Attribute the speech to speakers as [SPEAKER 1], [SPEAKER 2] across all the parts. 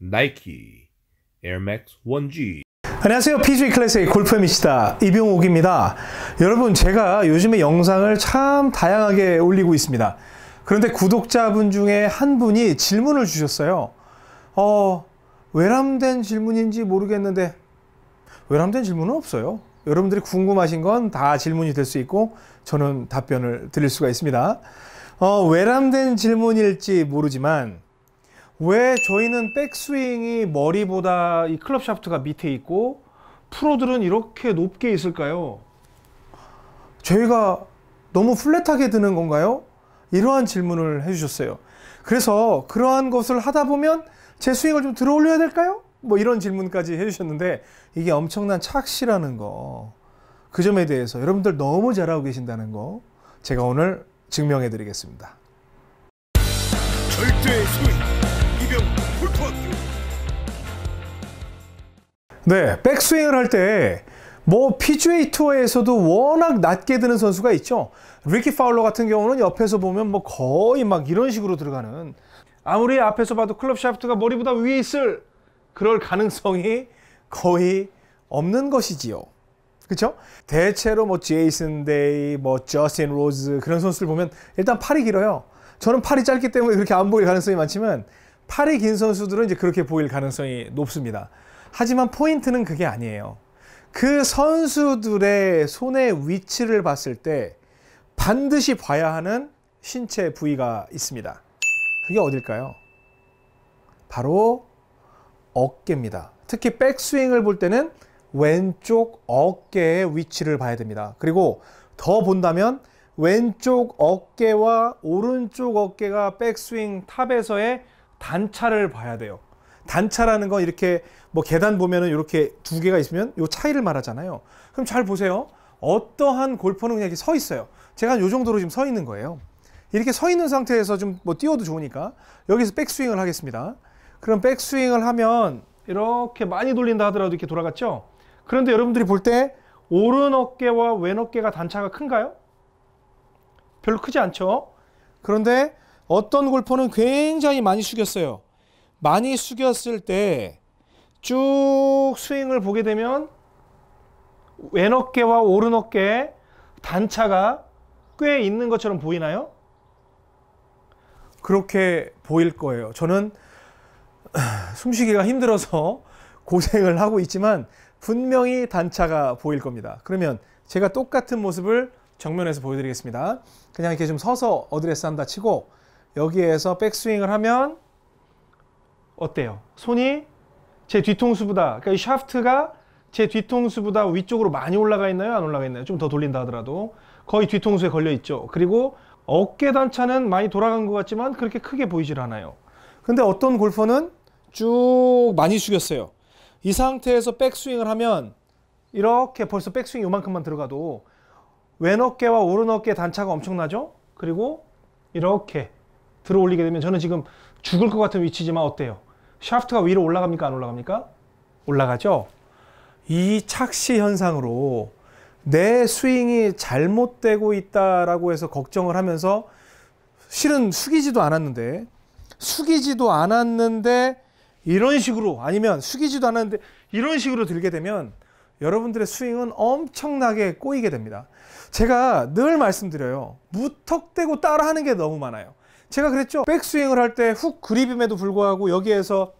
[SPEAKER 1] 나이키 에어맥스 1G 안녕하세요. PG 클래스의 골프 미치다 이병옥입니다. 여러분 제가 요즘에 영상을 참 다양하게 올리고 있습니다. 그런데 구독자분 중에 한 분이 질문을 주셨어요. 어, 외람된 질문인지 모르겠는데 외람된 질문은 없어요. 여러분들이 궁금하신 건 다 질문이 될 수 있고 저는 답변을 드릴 수가 있습니다. 어, 외람된 질문일지 모르지만 왜 저희는 백스윙이 머리보다 이 클럽 샤프트가 밑에 있고 프로들은 이렇게 높게 있을까요? 저희가 너무 플랫하게 드는 건가요? 이러한 질문을 해주셨어요. 그래서 그러한 것을 하다 보면 제 스윙을 좀 들어 올려야 될까요? 뭐 이런 질문까지 해주셨는데 이게 엄청난 착시라는 거. 그 점에 대해서 여러분들 너무 잘하고 계신다는 거 제가 오늘 증명해 드리겠습니다. 절대 스윙. 네, 백스윙을 할 때뭐 PGA 투어에서도 워낙 낮게 드는 선수가 있죠. 리키 파울러 같은 경우는 옆에서 보면 뭐 거의 막 이런 식으로 들어가는 아무리 앞에서 봐도 클럽 샤프트가 머리보다 위에 있을 그럴 가능성이 거의 없는 것이지요. 그렇죠? 대체로 뭐 제이슨 데이, 뭐 저스틴 로즈 그런 선수를 보면 일단 팔이 길어요. 저는 팔이 짧기 때문에 그렇게 안 보일 가능성이 많지만 팔이 긴 선수들은 이제 그렇게 보일 가능성이 높습니다. 하지만 포인트는 그게 아니에요. 그 선수들의 손의 위치를 봤을 때 반드시 봐야 하는 신체 부위가 있습니다. 그게 어딜까요? 바로 어깨입니다. 특히 백스윙을 볼 때는 왼쪽 어깨의 위치를 봐야 됩니다. 그리고 더 본다면 왼쪽 어깨와 오른쪽 어깨가 백스윙 탑에서의 단차를 봐야 돼요. 단차라는 건 이렇게 뭐 계단 보면은 이렇게 두 개가 있으면 요 차이를 말하잖아요. 그럼 잘 보세요. 어떠한 골퍼는 그냥 이렇게 서 있어요. 제가 요 정도로 지금 서 있는 거예요. 이렇게 서 있는 상태에서 좀뭐 뛰어도 좋으니까 여기서 백스윙을 하겠습니다. 그럼 백스윙을 하면 이렇게 많이 돌린다 하더라도 이렇게 돌아갔죠? 그런데 여러분들이 볼 때 오른 어깨와 왼 어깨가 단차가 큰가요? 별로 크지 않죠? 그런데 어떤 골퍼는 굉장히 많이 숙였어요. 많이 숙였을 때 쭉 스윙을 보게 되면 왼어깨와 오른어깨 단차가 꽤 있는 것처럼 보이나요? 그렇게 보일 거예요. 저는 숨쉬기가 힘들어서 고생을 하고 있지만 분명히 단차가 보일 겁니다. 그러면 제가 똑같은 모습을 정면에서 보여드리겠습니다. 그냥 이렇게 좀 서서 어드레스 한다 치고 여기에서 백스윙을 하면 어때요? 손이 제 뒤통수보다 그러니까 이 샤프트가 제 뒤통수보다 위쪽으로 많이 올라가 있나요? 안 올라가 있나요? 좀 더 돌린다 하더라도 거의 뒤통수에 걸려 있죠. 그리고 어깨 단차는 많이 돌아간 것 같지만 그렇게 크게 보이질 않아요. 근데 어떤 골퍼는 쭉 많이 숙였어요. 이 상태에서 백스윙을 하면 이렇게 벌써 백스윙 이만큼만 들어가도 왼 어깨와 오른 어깨 단차가 엄청나죠? 그리고 이렇게 들어 올리게 되면 저는 지금 죽을 것 같은 위치지만 어때요? 샤프트가 위로 올라갑니까? 안 올라갑니까? 올라가죠? 이 착시 현상으로 내 스윙이 잘못되고 있다라고 해서 걱정을 하면서 실은 숙이지도 않았는데 숙이지도 않았는데 이런 식으로 아니면 숙이지도 않았는데 이런 식으로 들게 되면 여러분들의 스윙은 엄청나게 꼬이게 됩니다. 제가 늘 말씀드려요. 무턱대고 따라하는 게 너무 많아요. 제가 그랬죠. 백스윙을 할 때 훅 그립임에도 불구하고 여기에서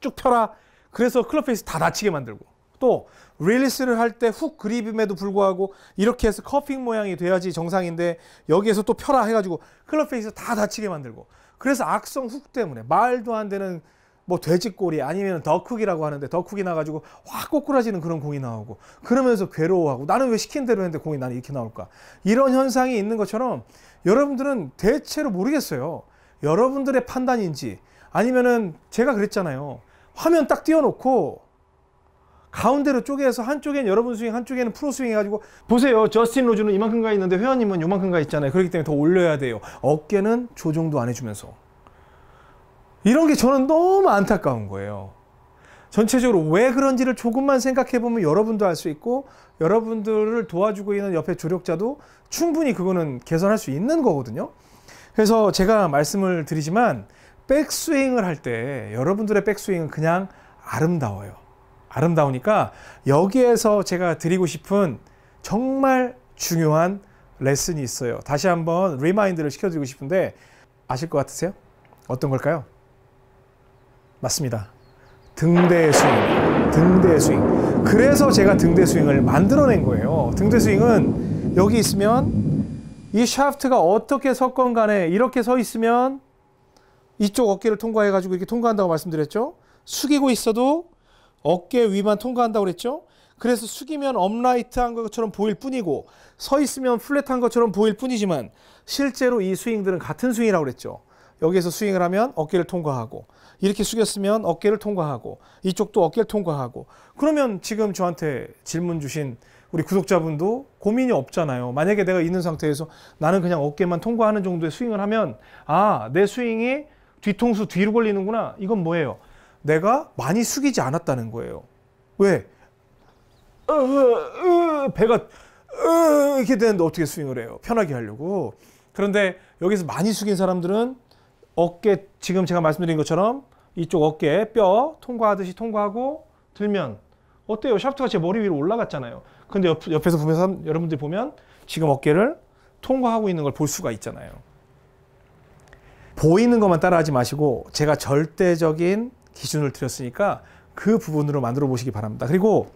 [SPEAKER 1] 쭉 펴라. 그래서 클럽 페이스 다 다치게 만들고 또 릴리스를 할 때 훅 그립임에도 불구하고 이렇게 해서 커핑 모양이 돼야지 정상인데 여기에서 또 펴라 해가지고 클럽 페이스 다 다치게 만들고 그래서 악성 훅 때문에 말도 안 되는 뭐 돼지꼬리 아니면 더쿡이라고 하는데 더쿡이 나가지고 확 꼬꾸라지는 그런 공이 나오고 그러면서 괴로워하고 나는 왜 시킨 대로 했는데 공이 나는 이렇게 나올까 이런 현상이 있는 것처럼 여러분들은 대체로 모르겠어요 여러분들의 판단인지 아니면은 제가 그랬잖아요 화면 딱 띄워놓고 가운데로 쪼개서 한쪽엔 여러분 스윙 한쪽에는 프로 스윙 해가지고 보세요 저스틴 로즈는 이만큼 가 있는데 회원님은 요만큼가 있잖아요 그렇기 때문에 더 올려야 돼요 어깨는 조정도 안 해주면서 이런 게 저는 너무 안타까운 거예요. 전체적으로 왜 그런지를 조금만 생각해 보면 여러분도 알 수 있고 여러분들을 도와주고 있는 옆에 조력자도 충분히 그거는 개선할 수 있는 거거든요. 그래서 제가 말씀을 드리지만 백스윙을 할 때 여러분들의 백스윙은 그냥 아름다워요. 아름다우니까 여기에서 제가 드리고 싶은 정말 중요한 레슨이 있어요. 다시 한번 리마인드를 시켜드리고 싶은데 아실 것 같으세요? 어떤 걸까요? 맞습니다. 등대 스윙. 등대 스윙. 그래서 제가 등대 스윙을 만들어낸 거예요. 등대 스윙은 여기 있으면 이 샤프트가 어떻게 섞건 간에 이렇게 서 있으면 이쪽 어깨를 통과해 가지고 이렇게 통과한다고 말씀드렸죠. 숙이고 있어도 어깨 위만 통과한다고 그랬죠. 그래서 숙이면 업라이트한 것처럼 보일 뿐이고 서 있으면 플랫한 것처럼 보일 뿐이지만 실제로 이 스윙들은 같은 스윙이라고 그랬죠. 여기에서 스윙을 하면 어깨를 통과하고 이렇게 숙였으면 어깨를 통과하고 이쪽도 어깨를 통과하고 그러면 지금 저한테 질문 주신 우리 구독자분도 고민이 없잖아요. 만약에 내가 있는 상태에서 나는 그냥 어깨만 통과하는 정도의 스윙을 하면 아, 내 스윙이 뒤통수 뒤로 걸리는구나. 이건 뭐예요? 내가 많이 숙이지 않았다는 거예요. 왜? 배가 이렇게 되는데 어떻게 스윙을 해요? 편하게 하려고. 그런데 여기서 많이 숙인 사람들은 어깨 지금 제가 말씀드린 것처럼 이쪽 어깨 뼈 통과하듯이 통과하고 들면 어때요? 샤프트가 제 머리 위로 올라갔잖아요. 근데 옆, 옆에서 보면 서 여러분들이 보면 지금 어깨를 통과하고 있는 걸 볼 수가 있잖아요. 보이는 것만 따라하지 마시고 제가 절대적인 기준을 드렸으니까 그 부분으로 만들어 보시기 바랍니다. 그리고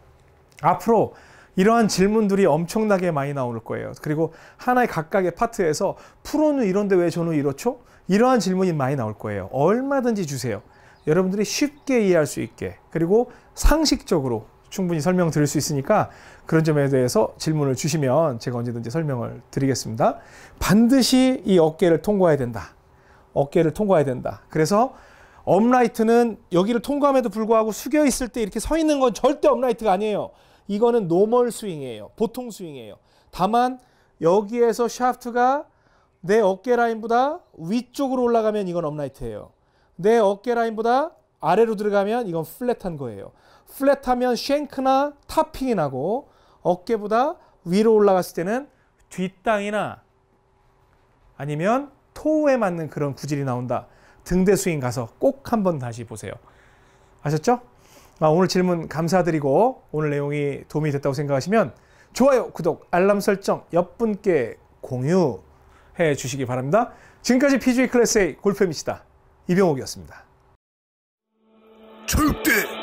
[SPEAKER 1] 앞으로 이러한 질문들이 엄청나게 많이 나올 거예요. 그리고 하나의 각각의 파트에서 프로는 이런데 왜 저는 이렇죠? 이러한 질문이 많이 나올 거예요. 얼마든지 주세요. 여러분들이 쉽게 이해할 수 있게 그리고 상식적으로 충분히 설명드릴 수 있으니까 그런 점에 대해서 질문을 주시면 제가 언제든지 설명을 드리겠습니다. 반드시 이 어깨를 통과해야 된다. 어깨를 통과해야 된다. 그래서 업라이트는 여기를 통과함에도 불구하고 숙여 있을 때 이렇게 서 있는 건 절대 업라이트가 아니에요. 이거는 노멀 스윙이에요. 보통 스윙이에요. 다만 여기에서 샤프트가 내 어깨 라인보다 위쪽으로 올라가면 이건 업라이트예요. 내 어깨 라인보다 아래로 들어가면 이건 플랫한 거예요. 플랫하면 쉔크나 타핑이 나고 어깨보다 위로 올라갔을 때는 뒷땅이나 아니면 토우에 맞는 그런 구질이 나온다. 등대 스윙 가서 꼭 한번 다시 보세요. 아셨죠? 아, 오늘 질문 감사드리고 오늘 내용이 도움이 됐다고 생각하시면 좋아요, 구독, 알람 설정, 옆분께 공유해 주시기 바랍니다. 지금까지 PGA 클래스의 골프입니다. 이병옥이었습니다. 절대